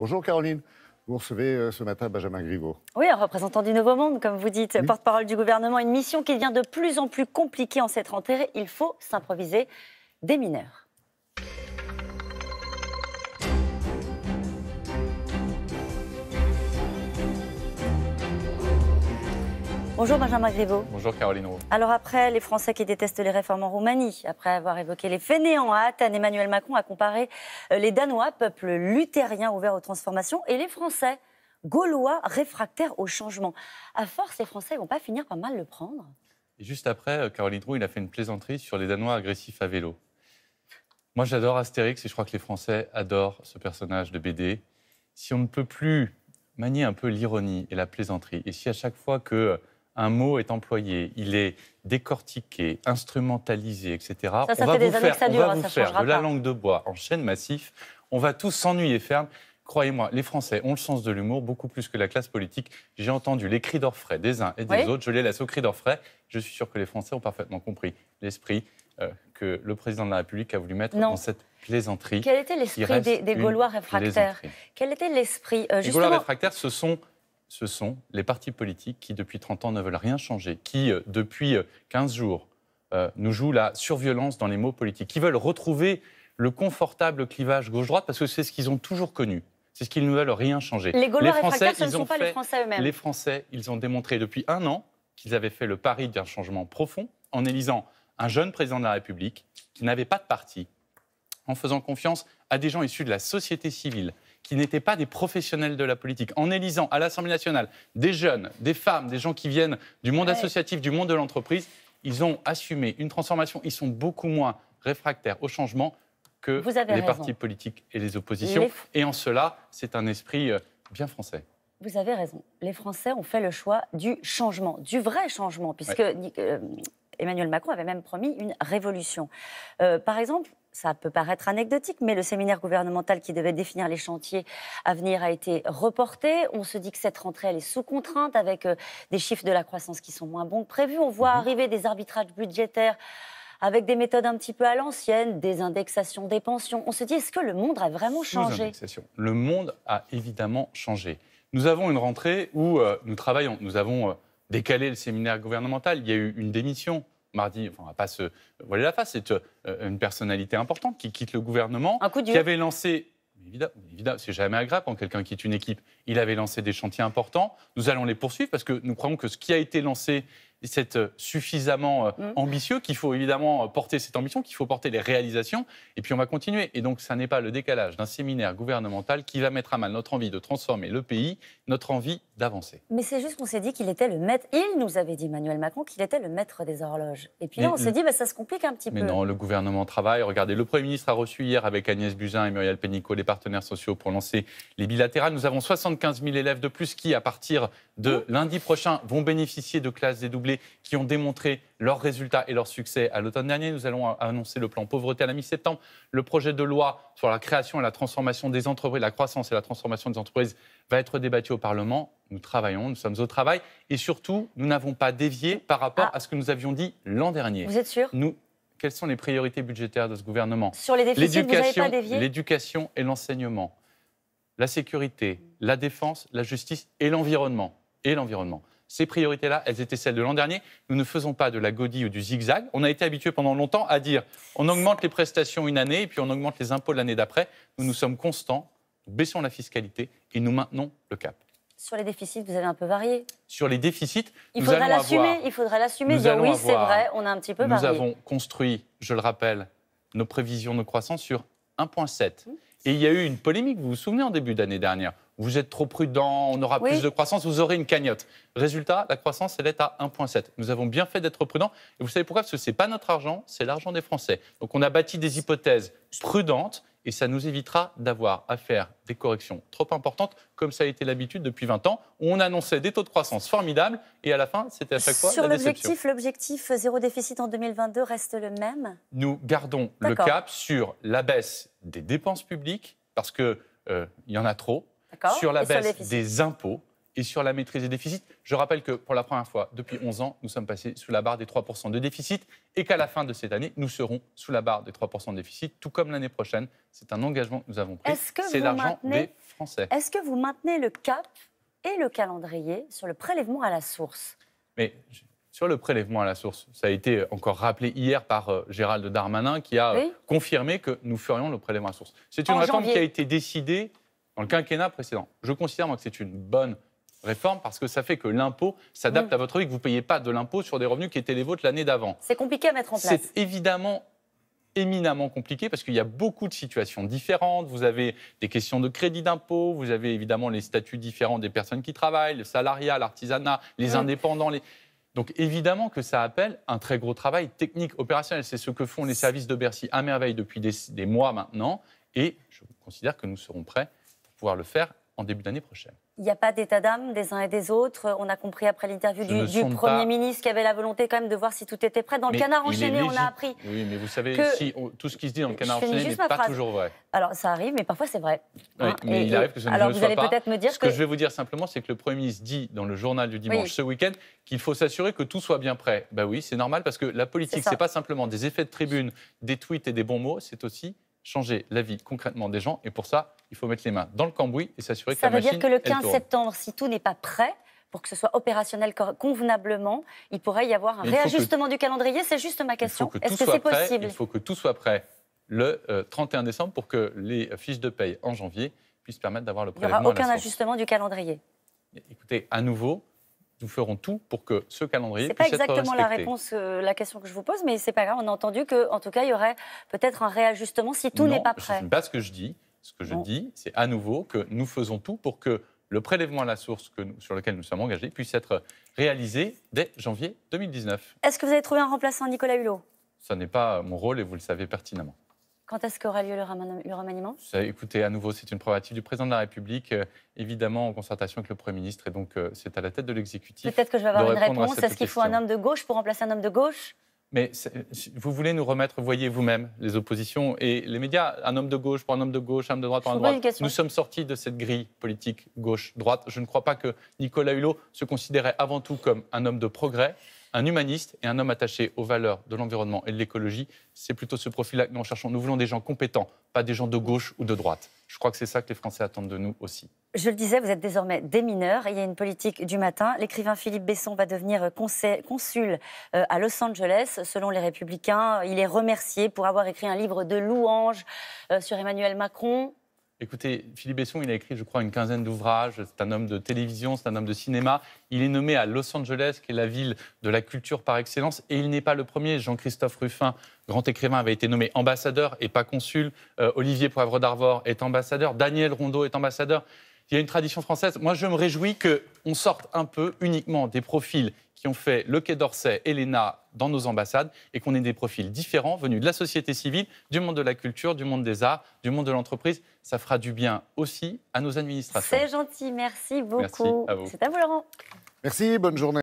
Bonjour Caroline. Vous recevez euh, ce matin Benjamin Griveaux. Oui, un représentant du Nouveau Monde, comme vous dites, porte-parole du gouvernement. Une mission qui devient de plus en plus compliquée en cette rentrée. Il faut s'improviser des mineurs. Bonjour Benjamin Griveaux. Bonjour Caroline Roux. Alors après, les Français qui détestent les réformes en Roumanie, après avoir évoqué les fainéants à Athènes, Emmanuel Macron a comparé euh, les Danois, peuple luthérien ouvert aux transformations, et les Français, gaulois réfractaires au changement. À force, les Français vont pas finir par mal le prendre juste après, euh, Caroline Roux, il a fait une plaisanterie sur les Danois agressifs à vélo. Moi, j'adore Astérix et je crois que les Français adorent ce personnage de BD. Si on ne peut plus manier un peu l'ironie et la plaisanterie, et si à chaque fois que euh, un mot est employé, il est décortiqué, instrumentalisé, etc. Ça, on va vous faire, hein, de la langue de bois en chaîne massif. On va tous s'ennuyer ferme. Croyez-moi, les Français ont le sens de l'humour beaucoup plus que la classe politique. J'ai entendu les cris d'orfraie des uns et des autres. Je les laisse aux cris d'orfraie. Je suis sûr que les Français ont parfaitement compris l'esprit euh, que le président de la République a voulu mettre dans cette plaisanterie. Quel était l'esprit des, Gaulois réfractaires Quel était l'esprit euh, Les Gaulois réfractaires, ce sont ce sont les partis politiques qui, depuis 30 ans, ne veulent rien changer, qui, euh, depuis 15 euh, jours, euh, nous jouent la surviolence dans les mots politiques, qui veulent retrouver le confortable clivage gauche-droite, parce que c'est ce qu'ils ont toujours connu. C'est ce qu'ils ne veulent rien changer. Les Gaulois Français, ce ne sont pas les Français eux-mêmes. Les Français, ils ont démontré depuis un an qu'ils avaient fait le pari d'un changement profond en élisant un jeune président de la République qui n'avait pas de parti, en faisant confiance à des gens issus de la société civile, qui n'étaient pas des professionnels de la politique. En élisant à l'Assemblée nationale des jeunes, des femmes, des gens qui viennent du monde associatif, du monde de l'entreprise, ils ont assumé une transformation. Ils sont beaucoup moins réfractaires au changement que les partis politiques et les oppositions. Et en cela, c'est un esprit euh, bien français. Vous avez raison. Les Français ont fait le choix du changement, du vrai changement, puisque euh, Emmanuel Macron avait même promis une révolution. Euh, par exemple, ça peut paraître anecdotique, mais le séminaire gouvernemental qui devait définir les chantiers à venir a été reporté. On se dit que cette rentrée, elle est sous contrainte avec euh, des chiffres de la croissance qui sont moins bons que prévus. On voit mhm. arriver des arbitrages budgétaires avec des méthodes un petit peu à l'ancienne, des indexations des pensions. On se dit, est-ce que le monde a vraiment changé Le monde a évidemment changé. Nous avons une rentrée où euh, nous travaillons. Nous avons euh, décalé le séminaire gouvernemental. Il y a eu une démission mardi, enfin, on va pas se voiler la face, c'est euh, une personnalité importante qui quitte le gouvernement, Un coup qui avait lancé Évidemment, c'est jamais agréable quand quelqu'un quitte une équipe. Il avait lancé des chantiers importants. Nous allons les poursuivre parce que nous croyons que ce qui a été lancé c'est euh, suffisamment euh, mm. ambitieux qu'il faut évidemment euh, porter cette ambition, qu'il faut porter les réalisations, et puis on va continuer. Et donc, ça n'est pas le décalage d'un séminaire gouvernemental qui va mettre à mal notre envie de transformer le pays, notre envie d'avancer. Mais c'est juste qu'on s'est dit qu'il était le maître. Il nous avait dit, Emmanuel Macron, qu'il était le maître des horloges. Et puis là, on s'est dit, bah, ça se complique un petit peu. Mais non, le gouvernement travaille. Regardez, le Premier ministre a reçu hier avec Agnès Buzyn et Muriel Pénicaud les partenaires sociaux pour lancer les bilatérales. Nous avons 75 000 élèves de plus qui, à partir de lundi prochain, vont bénéficier de classes dédoublées qui ont démontré leurs résultats et leurs succès à l'automne dernier. Nous allons annoncer le plan pauvreté à la mi-septembre, le projet de loi sur la création et la transformation des entreprises, la croissance et la transformation des entreprises va être débattu au Parlement. Nous travaillons, nous sommes au travail et surtout, nous n'avons pas dévié par rapport ah. à ce que nous avions dit l'an dernier. Vous êtes sûr Nous quelles sont les priorités budgétaires de ce gouvernement Sur les déficits, L'éducation et l'enseignement, la sécurité, la défense, la justice et l'environnement. Et l'environnement. Ces priorités-là, elles étaient celles de l'an dernier. Nous ne faisons pas de la godille ou du zigzag. On a été habitué pendant longtemps à dire on augmente les prestations une année et puis on augmente les impôts l'année d'après. Nous nous sommes constants, nous baissons la fiscalité et nous maintenons le cap. Sur les déficits, vous avez un peu varié. Sur les déficits, il faudrait faudra l'assumer. Il faudra l'assumer. oui, c'est vrai, on a un petit peu varié. Nous avons construit, je le rappelle, nos prévisions de croissance sur 1,7. Mmh. Et il y a eu une polémique, vous vous souvenez, en début d'année dernière vous êtes trop prudent, on aura plus de croissance, vous aurez une cagnotte. Résultat, la croissance, elle est à 1,7. Nous avons bien fait d'être prudents. Et vous savez pourquoi Parce que ce n'est pas notre argent, c'est l'argent des Français. Donc on a bâti des hypothèses prudentes et ça nous évitera d'avoir à faire des corrections trop importantes, comme ça a été l'habitude depuis 20 ans, où on annonçait des taux de croissance formidables, et à la fin, c'était à chaque fois Sur l'objectif, l'objectif zéro déficit en 2022 reste le même Nous gardons le cap sur la baisse des dépenses publiques, parce qu'il euh, il y en a trop, sur la baisse des impôts et sur la maîtrise des déficits. Je rappelle que pour la première fois depuis 11 ans, nous sommes passés sous la barre des 3% de déficit et qu'à la fin de cette année, nous serons sous la barre des 3% de déficit, tout comme l'année prochaine. C'est un engagement que nous avons pris. C'est l'argent des Français. Est-ce que vous maintenez le cap et le calendrier sur le prélèvement à la source Mais sur le prélèvement à la source, ça a été encore rappelé hier par euh, Gérald Darmanin qui a euh, confirmé que nous ferions le prélèvement à la source. C'est une réforme qui a été décidée dans le quinquennat précédent. Je considère que c'est une bonne réforme parce que ça fait que l'impôt s'adapte mm. à votre vie, que vous ne payez pas de l'impôt sur des revenus qui étaient les vôtres l'année d'avant. C'est compliqué à mettre en place. C'est évidemment éminemment compliqué parce qu'il y a beaucoup de situations différentes. Vous avez des questions de crédit d'impôt, vous avez évidemment les statuts différents des personnes qui travaillent, le salariat, l'artisanat, les mm. indépendants. Les... Donc évidemment que ça appelle un très gros travail technique, opérationnel. C'est ce que font les services de Bercy à merveille depuis des mois maintenant. Et je considère que nous serons prêts pouvoir le faire en début d'année prochaine. Il n'y a pas d'état d'âme des uns et des autres. On a compris après l'interview du, Premier ministre qui avait la volonté quand même de voir si tout était prêt. Dans le canard enchaîné, on a appris. Oui, mais vous savez, si tout ce qui se dit dans le canard enchaîné n'est pas toujours vrai. Alors ça arrive, mais parfois c'est vrai. Oui, hein, mais il arrive que ce alors ne vous allez peut-être Me dire ce que... je vais vous dire simplement, c'est que le Premier ministre dit dans le journal du dimanche ce week-end qu'il faut s'assurer que tout soit bien prêt. Ben oui, c'est normal parce que la politique, c'est pas simplement des effets de tribune, des tweets et des bons mots, c'est aussi changer la vie concrètement des gens. Et pour ça, il faut mettre les mains dans le cambouis et s'assurer que la machine. Ça veut dire que le 15 septembre, si tout n'est pas prêt, pour que ce soit opérationnel convenablement, il pourrait y avoir un réajustement du calendrier. C'est juste ma question. Est-ce que c'est possible Il faut que tout soit prêt le 31 euh, décembre pour que les fiches de paye en janvier puissent permettre d'avoir le prélèvement. Il n'y aura aucun ajustement du calendrier. Écoutez, à nouveau, nous ferons tout pour que ce calendrier puisse être respecté. pas exactement la réponse, euh, la question que je vous pose, mais c'est pas grave. On a entendu que, en tout cas, il y aurait peut-être un réajustement si tout n'est pas prêt. Non, pas ce que je dis. Ce que je dis, c'est à nouveau que nous faisons tout pour que le prélèvement à la source sur lequel nous sommes engagés puisse être réalisé dès janvier 2019. Est-ce que vous avez trouvé un remplaçant, Nicolas Hulot Ce n'est pas mon rôle et vous le savez pertinemment. Quand est-ce qu'aura lieu le, remaniement Écoutez, à nouveau, c'est une prérogative du président de la République, euh, évidemment en concertation avec le Premier ministre. Et donc, euh, c'est à la tête de l'exécutif. Peut-être que je vais avoir une réponse. Est-ce qu'il faut un homme de gauche pour remplacer un homme de gauche mais vous voulez nous remettre, voyez vous-même, les oppositions et les médias, un homme de gauche pour un homme de gauche, un homme de droite pour un homme de droite. Nous sommes sortis de cette grille politique gauche-droite. Je ne crois pas que Nicolas Hulot se considérait avant tout comme un homme de progrès un humaniste et un homme attaché aux valeurs de l'environnement et de l'écologie. C'est plutôt ce profil-là que nous cherchons Nous voulons des gens compétents, pas des gens de gauche ou de droite. Je crois que c'est ça que les Français attendent de nous aussi. Je le disais, vous êtes désormais des mineurs. Il y a une politique du matin. L'écrivain Philippe Besson va devenir consul euh, à Los Angeles. Selon les Républicains, il est remercié pour avoir écrit un livre de louanges euh, sur Emmanuel Macron. Écoutez, Philippe Besson, il a écrit, je crois, une quinzaine d'ouvrages. C'est un homme de télévision, c'est un homme de cinéma. Il est nommé à Los Angeles, qui est la ville de la culture par excellence, et il n'est pas le premier. Jean-Christophe Ruffin, grand écrivain, avait été nommé ambassadeur et pas consul. Euh, Olivier Poivre d'Arvor est ambassadeur. Daniel Rondeau est ambassadeur. Il y a une tradition française. Moi, je me réjouis qu'on sorte un peu uniquement des profils qui ont fait le Quai d'Orsay, Elena, dans nos ambassades et qu'on ait des profils différents venus de la société civile, du monde de la culture, du monde des arts, du monde de l'entreprise. Ça fera du bien aussi à nos administrations. C'est gentil, merci beaucoup. C'est à vous, Laurent. Merci, bonne journée.